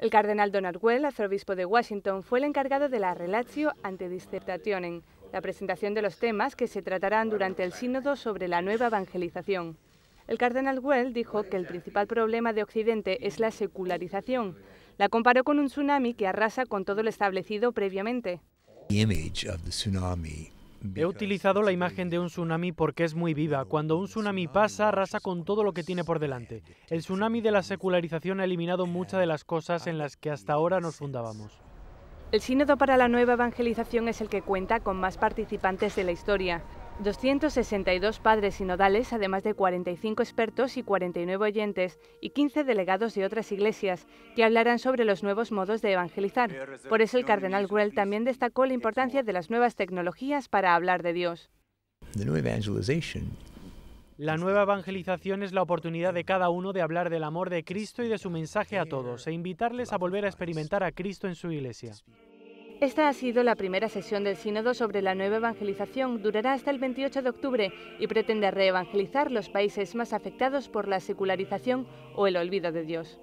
El cardenal Donald Well, arzobispo de Washington, fue el encargado de la Relatio ante en la presentación de los temas que se tratarán durante el sínodo sobre la nueva evangelización. El cardenal Well dijo que el principal problema de Occidente es la secularización. La comparó con un tsunami que arrasa con todo lo establecido previamente. He utilizado la imagen de un tsunami porque es muy viva. Cuando un tsunami pasa, arrasa con todo lo que tiene por delante. El tsunami de la secularización ha eliminado muchas de las cosas en las que hasta ahora nos fundábamos. El Sínodo para la Nueva Evangelización es el que cuenta con más participantes de la historia. 262 padres sinodales, además de 45 expertos y 49 oyentes y 15 delegados de otras iglesias, que hablarán sobre los nuevos modos de evangelizar. Por eso el cardenal Gruel también destacó la importancia de las nuevas tecnologías para hablar de Dios. La nueva evangelización es la oportunidad de cada uno de hablar del amor de Cristo y de su mensaje a todos e invitarles a volver a experimentar a Cristo en su iglesia. Esta ha sido la primera sesión del Sínodo sobre la nueva evangelización. Durará hasta el 28 de octubre y pretende reevangelizar los países más afectados por la secularización o el olvido de Dios.